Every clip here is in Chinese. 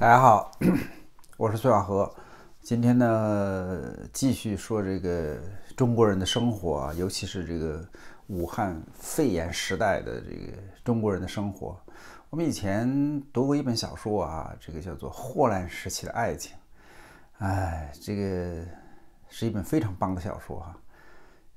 大家好，我是崔小河。今天呢，继续说这个中国人的生活啊，尤其是这个武汉肺炎时代的这个中国人的生活。我们以前读过一本小说啊，这个叫做《霍乱时期的爱情》。哎，这个是一本非常棒的小说哈。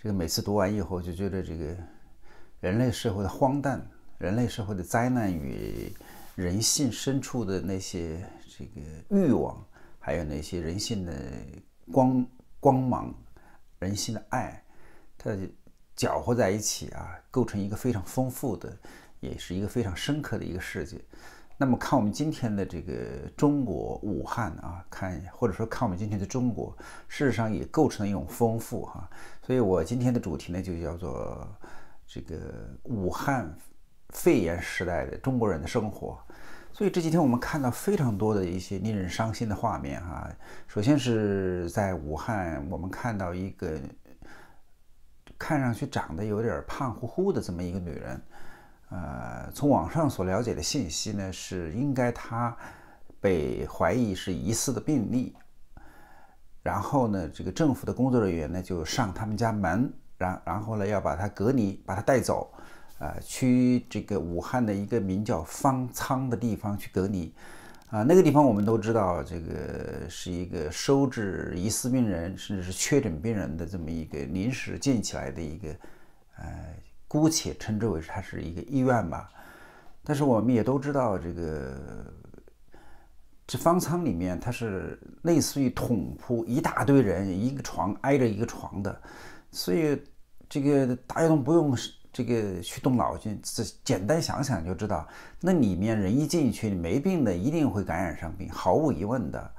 这个每次读完以后，就觉得这个人类社会的荒诞，人类社会的灾难与。人性深处的那些这个欲望，还有那些人性的光光芒，人性的爱，它搅和在一起啊，构成一个非常丰富的，也是一个非常深刻的一个世界。那么看我们今天的这个中国武汉啊，看，或者说看我们今天的中国，事实上也构成了一种丰富哈。所以我今天的主题呢，就叫做这个武汉。肺炎时代的中国人的生活，所以这几天我们看到非常多的一些令人伤心的画面哈。首先是在武汉，我们看到一个看上去长得有点胖乎乎的这么一个女人，呃，从网上所了解的信息呢是应该她被怀疑是疑似的病例，然后呢，这个政府的工作人员呢就上他们家门，然然后呢要把她隔离，把她带走。啊，去这个武汉的一个名叫方舱的地方去隔离，啊，那个地方我们都知道，这个是一个收治疑似病人甚至是确诊病人的这么一个临时建起来的一个，呃，姑且称之为它是一个医院吧。但是我们也都知道，这个这方舱里面它是类似于统铺一大堆人，一个床挨着一个床的，所以这个大家都不用。这个去动脑筋，这简单想想就知道，那里面人一进去，没病的一定会感染上病，毫无疑问的。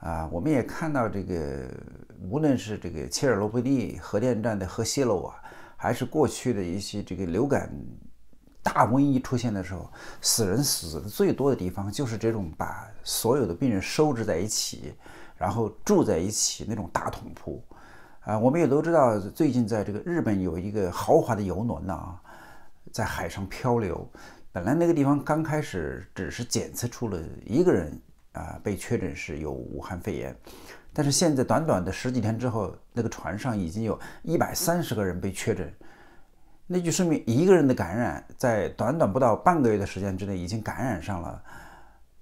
啊，我们也看到这个，无论是这个切尔诺贝利核电站的核泄漏啊，还是过去的一些这个流感大瘟疫出现的时候，死人死的最多的地方，就是这种把所有的病人收治在一起，然后住在一起那种大桶铺。啊，我们也都知道，最近在这个日本有一个豪华的游轮呢，在海上漂流。本来那个地方刚开始只是检测出了一个人啊，被确诊是有武汉肺炎，但是现在短短的十几天之后，那个船上已经有一百三十个人被确诊，那就说明一个人的感染，在短短不到半个月的时间之内，已经感染上了。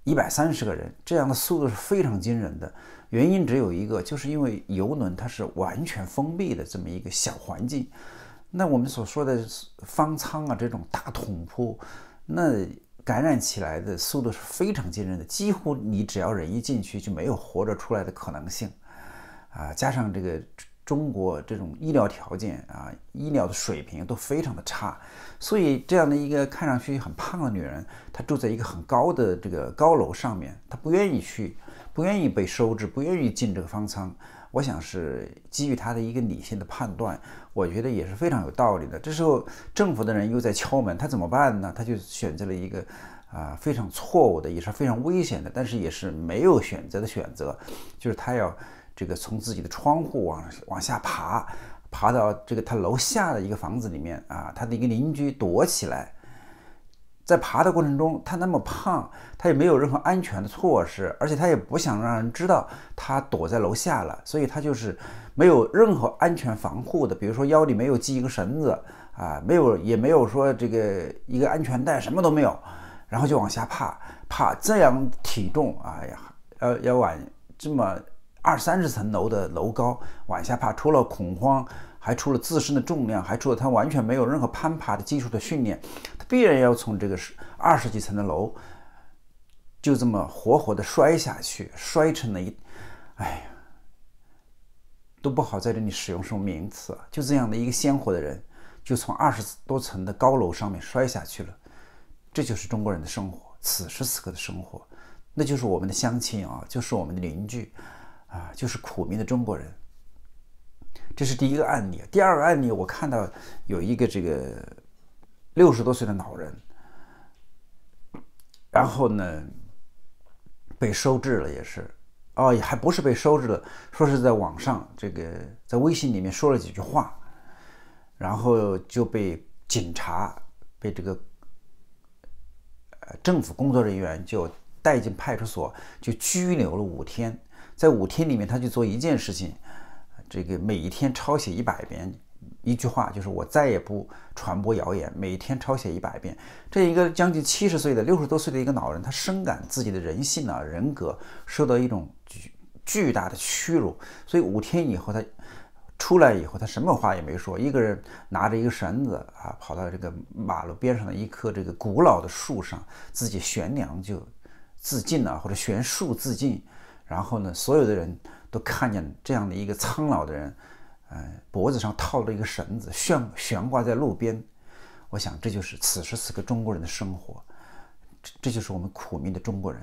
一百三十个人，这样的速度是非常惊人的。原因只有一个，就是因为游轮它是完全封闭的这么一个小环境。那我们所说的方舱啊，这种大桶铺，那感染起来的速度是非常惊人的，几乎你只要人一进去就没有活着出来的可能性啊。加上这个。中国这种医疗条件啊，医疗的水平都非常的差，所以这样的一个看上去很胖的女人，她住在一个很高的这个高楼上面，她不愿意去，不愿意被收治，不愿意进这个方舱。我想是基于她的一个理性的判断，我觉得也是非常有道理的。这时候政府的人又在敲门，她怎么办呢？她就选择了一个啊非常错误的，也是非常危险的，但是也是没有选择的选择，就是她要。这个从自己的窗户往往下爬，爬到这个他楼下的一个房子里面啊，他的一个邻居躲起来，在爬的过程中，他那么胖，他也没有任何安全的措施，而且他也不想让人知道他躲在楼下了，所以他就是没有任何安全防护的，比如说腰里没有系一个绳子啊，没有也没有说这个一个安全带，什么都没有，然后就往下爬，爬这样体重哎呀，要要往这么。二三十层楼的楼高往下爬，除了恐慌，还出了自身的重量，还出了他完全没有任何攀爬的技术的训练，他必然要从这个二十几层的楼就这么活活的摔下去，摔成了一，哎呀，都不好在这里使用什么名词，就这样的一个鲜活的人，就从二十多层的高楼上面摔下去了，这就是中国人的生活，此时此刻的生活，那就是我们的乡亲啊，就是我们的邻居。啊，就是苦命的中国人。这是第一个案例。第二个案例，我看到有一个这个六十多岁的老人，然后呢被收治了，也是哦，还不是被收治了，说是在网上这个在微信里面说了几句话，然后就被警察被这个呃政府工作人员就带进派出所，就拘留了五天。在五天里面，他去做一件事情，这个每一天抄写一百遍，一句话就是我再也不传播谣言。每天抄写一百遍，这一个将近七十岁的六十多岁的一个老人，他深感自己的人性啊人格受到一种巨巨大的屈辱，所以五天以后他出来以后，他什么话也没说，一个人拿着一个绳子啊，跑到这个马路边上的一棵这个古老的树上，自己悬梁就自尽了，或者悬树自尽。然后呢，所有的人都看见这样的一个苍老的人，呃，脖子上套着一个绳子，悬悬挂在路边。我想，这就是此时此刻中国人的生活，这这就是我们苦命的中国人。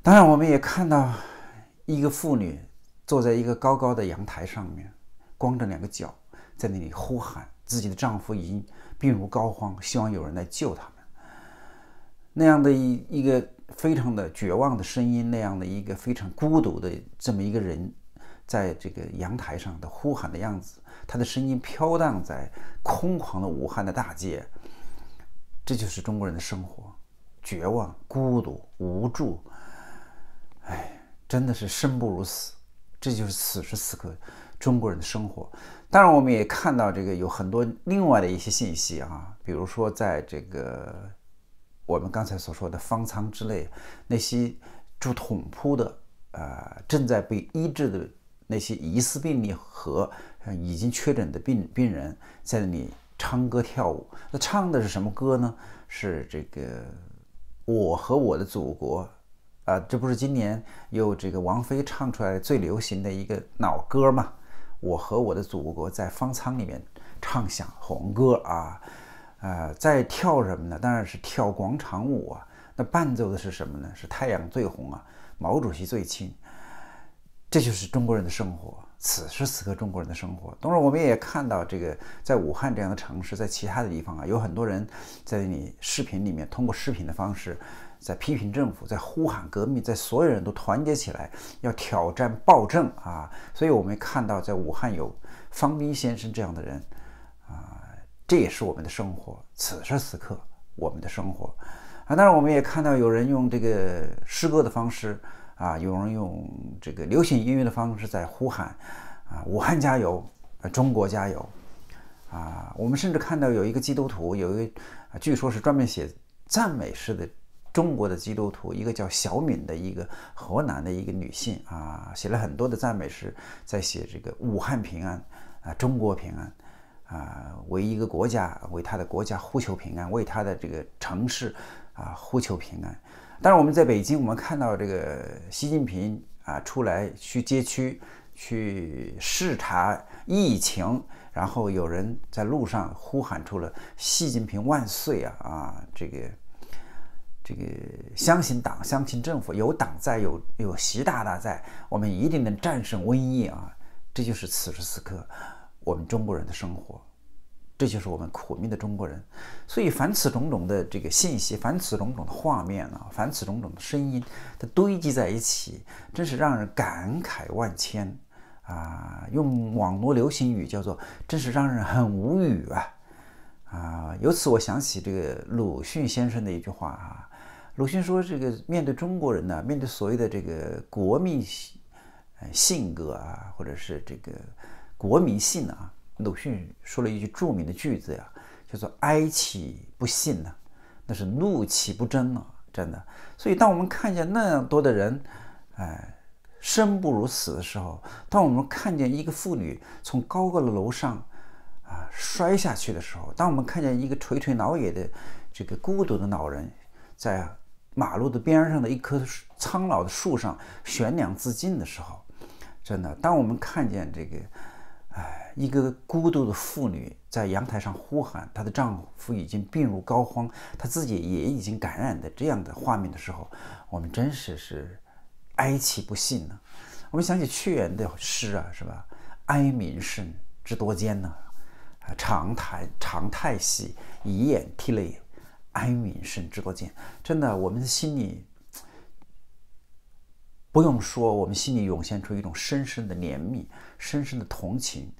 当然，我们也看到一个妇女坐在一个高高的阳台上面，光着两个脚，在那里呼喊，自己的丈夫已经病入膏肓，希望有人来救他们。那样的一一个。非常的绝望的声音，那样的一个非常孤独的这么一个人，在这个阳台上的呼喊的样子，他的声音飘荡在空旷的武汉的大街。这就是中国人的生活，绝望、孤独、无助，哎，真的是生不如死。这就是此时此刻中国人的生活。当然，我们也看到这个有很多另外的一些信息啊，比如说在这个。我们刚才所说的方舱之内，那些住桶铺的，呃，正在被医治的那些疑似病例和已经确诊的病病人，在那里唱歌跳舞。那唱的是什么歌呢？是这个《我和我的祖国》啊，这不是今年又这个王菲唱出来最流行的一个老歌嘛？我和我的祖国在方舱里面唱响红歌啊。呃，在跳什么呢？当然是跳广场舞啊。那伴奏的是什么呢？是《太阳最红》啊，《毛主席最亲》。这就是中国人的生活，此时此刻中国人的生活。当然，我们也看到这个，在武汉这样的城市，在其他的地方啊，有很多人在你视频里面，通过视频的方式，在批评政府，在呼喊革命，在所有人都团结起来，要挑战暴政啊。所以我们看到，在武汉有方斌先生这样的人啊。这也是我们的生活，此时此刻我们的生活，啊，当然我们也看到有人用这个诗歌的方式，啊，有人用这个流行音乐的方式在呼喊，啊，武汉加油，中国加油，啊，我们甚至看到有一个基督徒，有一个据说是专门写赞美诗的中国的基督徒，一个叫小敏的一个河南的一个女性，啊，写了很多的赞美诗，在写这个武汉平安，啊，中国平安。啊，为一个国家，为他的国家呼求平安，为他的这个城市啊呼求平安。当然，我们在北京，我们看到这个习近平啊出来去街区去视察疫情，然后有人在路上呼喊出了“习近平万岁啊啊！”这个这个相信党，相信政府，有党在，有有习大大在，我们一定能战胜瘟疫啊！这就是此时此刻。我们中国人的生活，这就是我们苦命的中国人。所以，凡此种种的这个信息，凡此种种的画面啊，凡此种种的声音，它堆积在一起，真是让人感慨万千啊！用网络流行语叫做“真是让人很无语啊！”啊，由此我想起这个鲁迅先生的一句话啊。鲁迅说：“这个面对中国人呢，面对所谓的这个国民性性格啊，或者是这个……”国民性啊，鲁迅说了一句著名的句子呀，叫做“哀其不幸呢，那是怒其不争啊，真的。所以，当我们看见那样多的人，哎，生不如死的时候，当我们看见一个妇女从高高的楼上啊摔下去的时候，当我们看见一个垂垂老矣的这个孤独的老人在马路的边上的一棵苍老的树上悬梁自尽的时候，真的，当我们看见这个。哎，一个孤独的妇女在阳台上呼喊，她的丈夫已经病入膏肓，她自己也已经感染的这样的画面的时候，我们真是是哀其不幸呢。我们想起屈原的诗啊，是吧？哀民生之多艰呢，长叹长叹息，以掩涕泪。哀民生之多艰，真的，我们的心里不用说，我们心里涌现出一种深深的怜悯。深深的同情，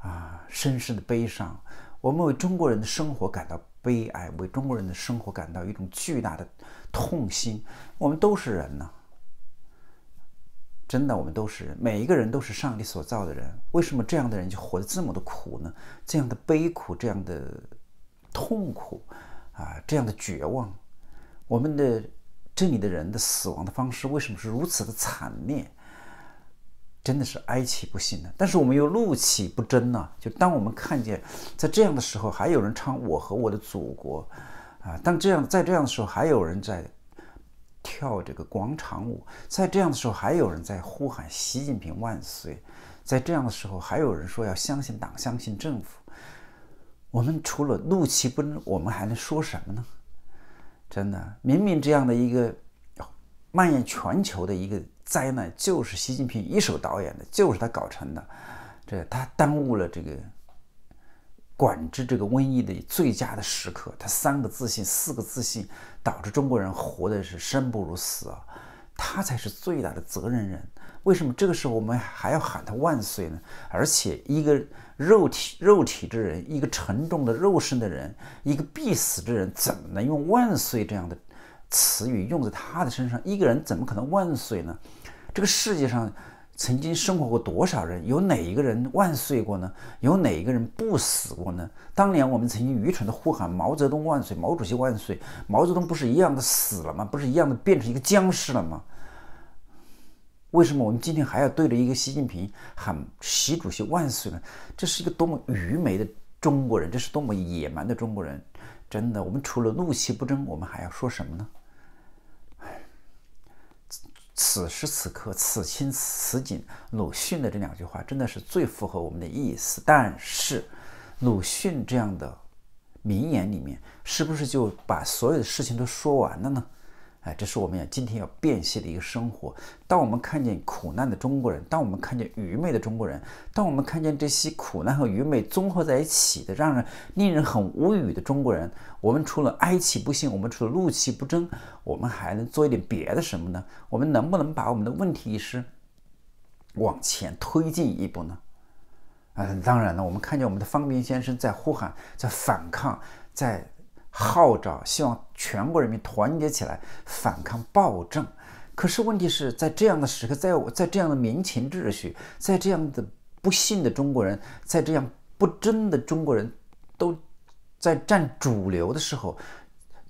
啊，深深的悲伤。我们为中国人的生活感到悲哀，为中国人的生活感到一种巨大的痛心。我们都是人呢，真的，我们都是人，每一个人都是上帝所造的人。为什么这样的人就活得这么的苦呢？这样的悲苦，这样的痛苦，啊，这样的绝望。我们的这里的人的死亡的方式为什么是如此的惨烈？真的是哀其不幸呢，但是我们又怒其不争呢。就当我们看见在这样的时候，还有人唱《我和我的祖国》，啊，当这样在这样的时候，还有人在跳这个广场舞，在这样的时候，还有人在呼喊“习近平万岁”，在这样的时候，还有人说要相信党、相信政府。我们除了怒其不争，我们还能说什么呢？真的，明明这样的一个蔓延全球的一个。灾难就是习近平一手导演的，就是他搞成的。这他耽误了这个管制这个瘟疫的最佳的时刻，他三个自信、四个自信导致中国人活的是生不如死啊！他才是最大的责任人。为什么这个时候我们还要喊他万岁呢？而且一个肉体肉体之人，一个沉重的肉身的人，一个必死之人，怎么能用万岁这样的？词语用在他的身上，一个人怎么可能万岁呢？这个世界上曾经生活过多少人，有哪一个人万岁过呢？有哪一个人不死过呢？当年我们曾经愚蠢的呼喊“毛泽东万岁，毛主席万岁”，毛泽东不是一样的死了吗？不是一样的变成一个僵尸了吗？为什么我们今天还要对着一个习近平喊“习主席万岁”呢？这是一个多么愚昧的中国人，这是多么野蛮的中国人！真的，我们除了怒其不争，我们还要说什么呢？此时此刻，此情此景，鲁迅的这两句话真的是最符合我们的意思。但是，鲁迅这样的名言里面，是不是就把所有的事情都说完了呢？哎，这是我们要今天要辨析的一个生活。当我们看见苦难的中国人，当我们看见愚昧的中国人，当我们看见这些苦难和愚昧综合在一起的，让人令人很无语的中国人，我们除了哀其不幸，我们除了怒其不争，我们还能做一点别的什么呢？我们能不能把我们的问题意识往前推进一步呢？嗯，当然了，我们看见我们的方明先生在呼喊，在反抗，在。号召希望全国人民团结起来反抗暴政，可是问题是在这样的时刻，在在这样的民情秩序，在这样的不幸的中国人，在这样不争的中国人，都在占主流的时候，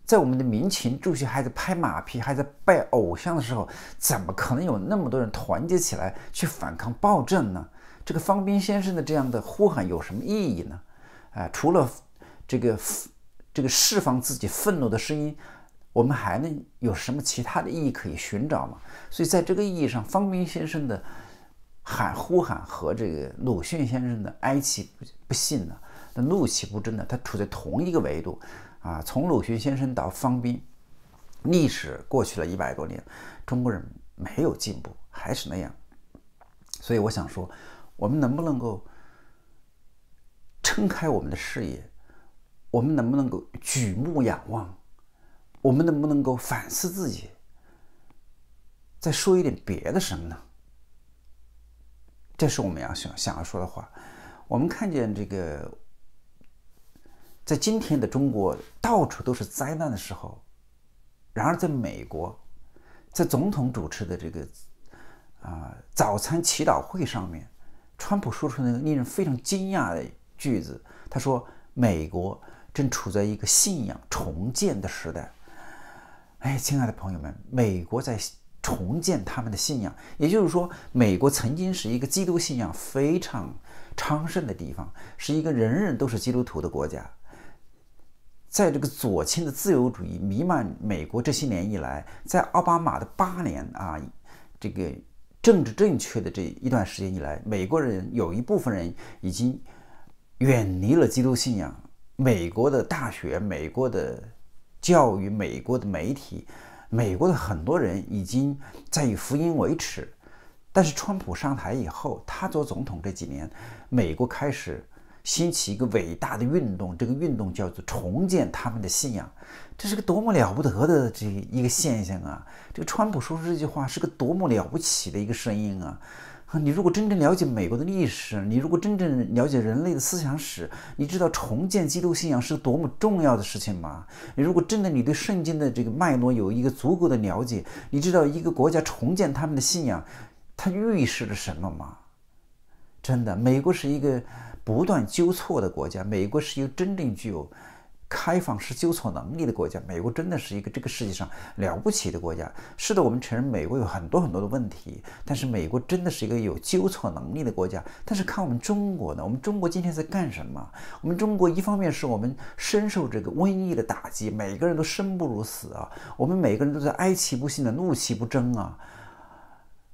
在我们的民情秩序还在拍马屁，还在拜偶像的时候，怎么可能有那么多人团结起来去反抗暴政呢？这个方斌先生的这样的呼喊有什么意义呢？啊，除了这个。这个释放自己愤怒的声音，我们还能有什么其他的意义可以寻找吗？所以，在这个意义上，方明先生的喊呼喊和这个鲁迅先生的哀其不不呢，那怒其不争呢，他处在同一个维度啊。从鲁迅先生到方斌，历史过去了一百多年，中国人没有进步，还是那样。所以，我想说，我们能不能够撑开我们的视野？我们能不能够举目仰望？我们能不能够反思自己？再说一点别的什么呢？这是我们要想想要说的话。我们看见这个，在今天的中国到处都是灾难的时候，然而在美国，在总统主持的这个啊早餐祈祷会上面，川普说出那个令人非常惊讶的句子。他说：“美国。”正处在一个信仰重建的时代，哎，亲爱的朋友们，美国在重建他们的信仰，也就是说，美国曾经是一个基督信仰非常昌盛的地方，是一个人人都是基督徒的国家。在这个左倾的自由主义弥漫美国这些年以来，在奥巴马的八年啊，这个政治正确的这一段时间以来，美国人有一部分人已经远离了基督信仰。美国的大学、美国的教育、美国的媒体、美国的很多人已经在以福音为耻。但是，川普上台以后，他做总统这几年，美国开始兴起一个伟大的运动，这个运动叫做重建他们的信仰。这是个多么了不得的这一个现象啊！这个川普说出这句话是个多么了不起的一个声音啊！你如果真正了解美国的历史，你如果真正了解人类的思想史，你知道重建基督信仰是多么重要的事情吗？你如果真的你对圣经的这个脉络有一个足够的了解，你知道一个国家重建他们的信仰，它预示着什么吗？真的，美国是一个不断纠错的国家，美国是一个真正具有。开放式纠错能力的国家，美国真的是一个这个世界上了不起的国家。是的，我们承认美国有很多很多的问题，但是美国真的是一个有纠错能力的国家。但是看我们中国呢？我们中国今天在干什么？我们中国一方面是我们深受这个瘟疫的打击，每个人都生不如死啊！我们每个人都在哀其不幸的怒其不争啊！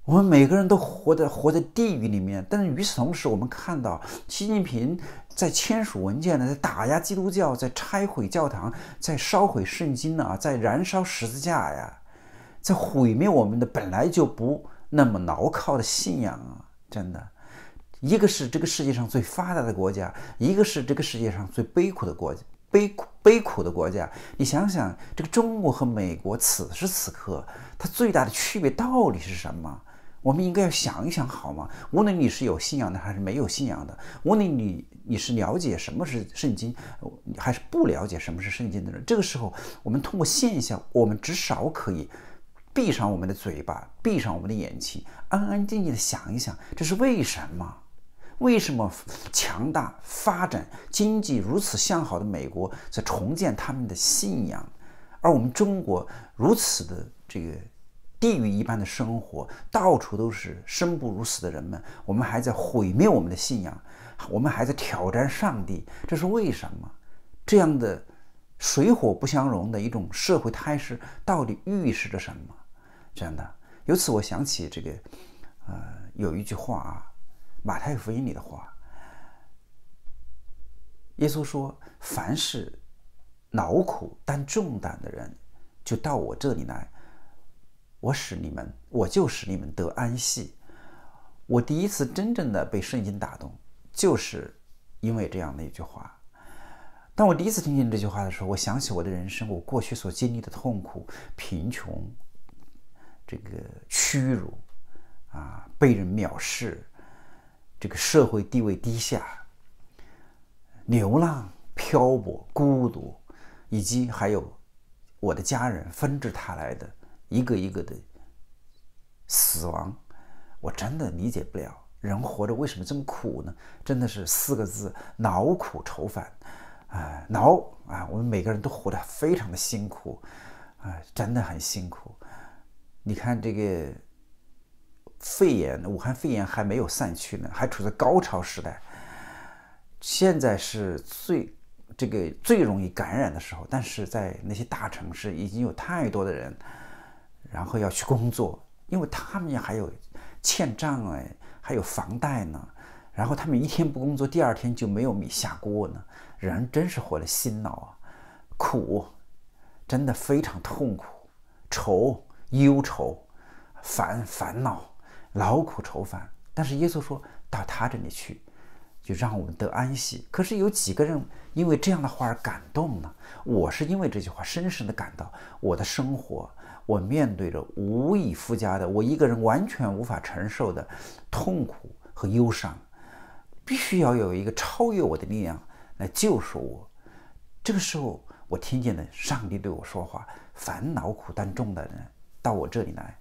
我们每个人都活在活在地狱里面，但是与此同时，我们看到习近平在签署文件呢，在打压基督教，在拆毁教堂，在烧毁圣经呢，在燃烧十字架呀，在毁灭我们的本来就不那么牢靠的信仰啊！真的，一个是这个世界上最发达的国家，一个是这个世界上最悲苦的国，悲苦悲苦的国家。你想想，这个中国和美国此时此刻它最大的区别到底是什么？我们应该要想一想，好吗？无论你是有信仰的还是没有信仰的，无论你你是了解什么是圣经，还是不了解什么是圣经的人，这个时候我们通过现象，我们至少可以闭上我们的嘴巴，闭上我们的眼睛，安安静静的想一想，这是为什么？为什么强大、发展经济如此向好的美国在重建他们的信仰，而我们中国如此的这个？地狱一般的生活，到处都是生不如死的人们。我们还在毁灭我们的信仰，我们还在挑战上帝，这是为什么？这样的水火不相容的一种社会态势，到底预示着什么？真的，由此我想起这个，呃，有一句话啊，《马太福音》里的话，耶稣说：“凡是劳苦担重担的人，就到我这里来。”我使你们，我就使你们得安息。我第一次真正的被圣经打动，就是因为这样的一句话。当我第一次听见这句话的时候，我想起我的人生，我过去所经历的痛苦、贫穷、这个屈辱啊，被人藐视，这个社会地位低下，流浪、漂泊、孤独，以及还有我的家人纷至沓来的。一个一个的死亡，我真的理解不了。人活着为什么这么苦呢？真的是四个字：劳苦愁烦。啊，劳啊，我们每个人都活得非常的辛苦，啊，真的很辛苦。你看这个肺炎，武汉肺炎还没有散去呢，还处在高潮时代。现在是最这个最容易感染的时候，但是在那些大城市已经有太多的人。然后要去工作，因为他们还有欠账哎，还有房贷呢。然后他们一天不工作，第二天就没有米下锅呢。人真是活得辛劳啊，苦，真的非常痛苦，愁忧愁，烦烦恼，劳苦愁烦。但是耶稣说到他这里去，就让我们得安息。可是有几个人因为这样的话而感动呢？我是因为这句话深深的感到我的生活。我面对着无以复加的，我一个人完全无法承受的痛苦和忧伤，必须要有一个超越我的力量来救赎我。这个时候，我听见了上帝对我说话：“烦恼苦担重的人，到我这里来，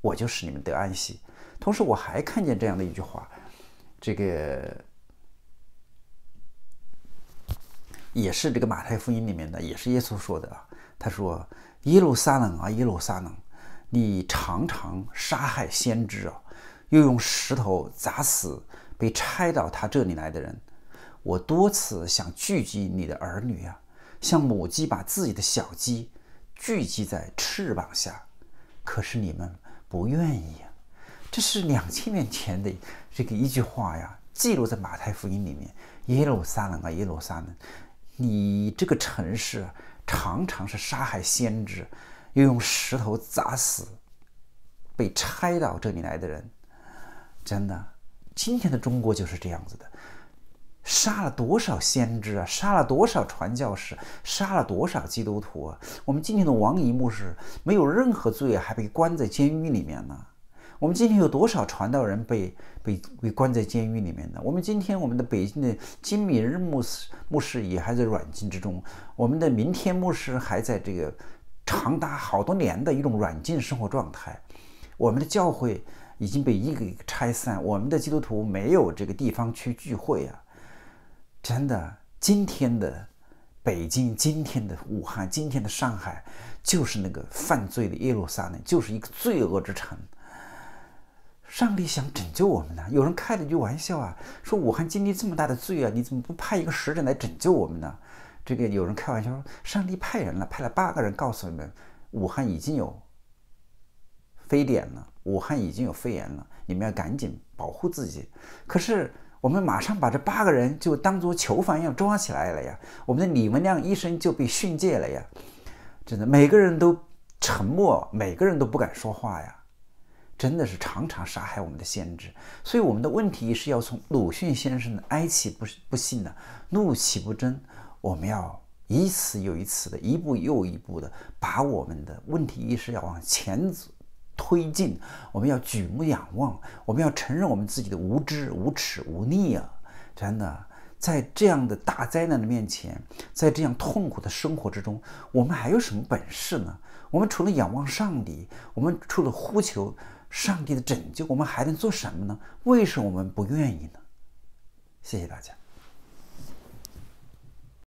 我就是你们得安息。”同时，我还看见这样的一句话，这个也是这个马太福音里面的，也是耶稣说的啊。他说。耶路撒冷啊，耶路撒冷，你常常杀害先知啊，又用石头砸死被拆到他这里来的人。我多次想聚集你的儿女啊，像母鸡把自己的小鸡聚集在翅膀下，可是你们不愿意。这是两千年前的这个一句话呀，记录在马太福音里面。耶路撒冷啊，耶路撒冷，你这个城市。常常是杀害先知，又用石头砸死被拆到这里来的人。真的，今天的中国就是这样子的，杀了多少先知啊，杀了多少传教士，杀了多少基督徒啊！我们今天的王一牧师没有任何罪，还被关在监狱里面呢。我们今天有多少传道人被被被关在监狱里面呢？我们今天，我们的北京的金米日牧牧师也还在软禁之中，我们的明天牧师还在这个长达好多年的一种软禁生活状态。我们的教会已经被一个一个拆散，我们的基督徒没有这个地方去聚会啊！真的，今天的北京，今天的武汉，今天的上海，就是那个犯罪的耶路撒冷，就是一个罪恶之城。上帝想拯救我们呢。有人开了句玩笑啊，说武汉经历这么大的罪啊，你怎么不派一个使者来拯救我们呢？这个有人开玩笑说，上帝派人了，派了八个人告诉你们，武汉已经有非典了，武汉已经有肺炎了，你们要赶紧保护自己。可是我们马上把这八个人就当做囚犯一样抓起来了呀。我们的李文亮医生就被训诫了呀。真的，每个人都沉默，每个人都不敢说话呀。真的是常常杀害我们的先知，所以我们的问题是要从鲁迅先生的哀其不不幸的怒其不争，我们要一次又一次的，一步又一步的，把我们的问题意识要往前走推进。我们要举目仰望，我们要承认我们自己的无知、无耻、无力啊！真的，在这样的大灾难的面前，在这样痛苦的生活之中，我们还有什么本事呢？我们除了仰望上帝，我们除了呼求。上帝的拯救，我们还能做什么呢？为什么我们不愿意呢？谢谢大家。